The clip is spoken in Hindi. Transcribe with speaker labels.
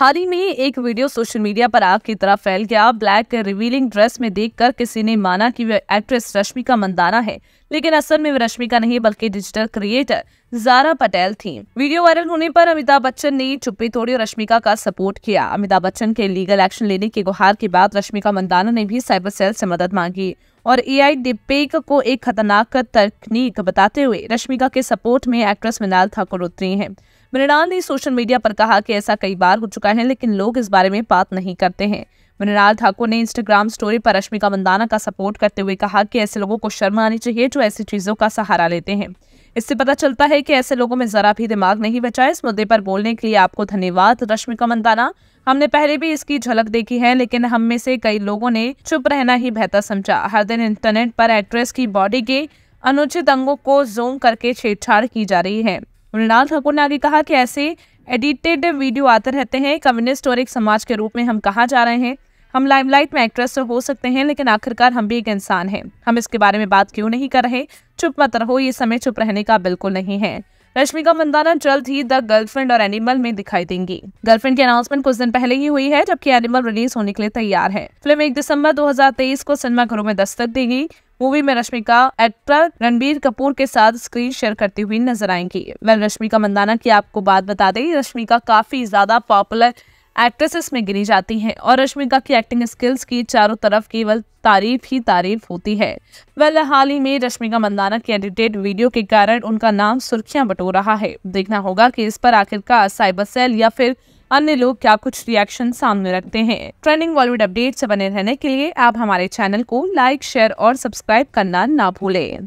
Speaker 1: हाल ही में एक वीडियो सोशल मीडिया पर आग की तरह फैल गया ब्लैक रिवीलिंग ड्रेस में देखकर किसी ने माना कि वह एक्ट्रेस रश्मिका मंदाना है लेकिन असल में वह रश्मिका नहीं बल्कि डिजिटल क्रिएटर जारा पटेल थी वीडियो वायरल होने पर अमिताभ बच्चन ने चुप्पी तोड़ी और रश्मिका का सपोर्ट किया अमिताभ बच्चन के लीगल एक्शन लेने की गुहार के बाद रश्मिका मंदाना ने भी साइबर सेल से मदद मांगी और ए आई डिपेक को एक खतरनाक तकनीक बताते हुए रश्मिका के सपोर्ट में एक्ट्रेस मिनाल ठाकुर उतरी है मृणाल ने सोशल मीडिया पर कहा कि ऐसा कई बार हो चुका है लेकिन लोग इस बारे में बात नहीं करते हैं मृणाल ठाकुर ने इंस्टाग्राम स्टोरी पर रश्मिका मंदाना का सपोर्ट करते हुए कहा कि ऐसे लोगों को शर्म आनी चाहिए जो ऐसी चीज़ों का सहारा लेते हैं इससे पता चलता है कि ऐसे लोगों में ज़रा भी दिमाग नहीं बचा इस मुद्दे पर बोलने के लिए आपको धन्यवाद रश्मिका मंदाना हमने पहले भी इसकी झलक देखी है लेकिन हम में से कई लोगों ने चुप रहना ही बेहतर समझा हर दिन इंटरनेट पर एक्ट्रेस की बॉडी के अनुचित अंगों को जूम करके छेड़छाड़ की जा रही है मृणाल ठाकुर ने आगे कहा कि ऐसे एडिटेड वीडियो आते रहते हैं कम्युनिस्ट और एक समाज के रूप में हम कहा जा रहे हैं हम लाइमलाइट में एक्ट्रेस तो हो सकते हैं लेकिन आखिरकार हम भी एक इंसान हैं हम इसके बारे में बात क्यों नहीं कर रहे चुप मत रहो ये समय चुप रहने का बिल्कुल नहीं है रश्मिका मंदाना जल्द ही द गर्लफ्रेंड और एनिमल में दिखाई देंगी गर्लफ्रेंड की अनाउंसमेंट कुछ दिन पहले ही हुई है जबकि एनिमल रिलीज होने के लिए तैयार है फिल्म एक दिसंबर 2023 को सिनेमा घरों में दस्तक देगी मूवी में रश्मिका एक्टर रणबीर कपूर के साथ स्क्रीन शेयर करती हुई नजर आएंगी वह रश्मिका मंदाना की आपको बात बता दें रश्मिका काफी ज्यादा पॉपुलर एक्ट्रेसेस में गिनी जाती हैं और रश्मिका की एक्टिंग स्किल्स की चारों तरफ केवल तारीफ ही तारीफ होती है वह हाल ही में रश्मिका मंदाना की एडिटेड वीडियो के कारण उनका नाम सुर्खियां बटो रहा है देखना होगा कि इस पर आखिरकार साइबर सेल या फिर अन्य लोग क्या कुछ रिएक्शन सामने रखते हैं ट्रेंडिंग बॉलीवुड अपडेट से बने रहने के लिए आप हमारे चैनल को लाइक शेयर और सब्सक्राइब करना ना भूलें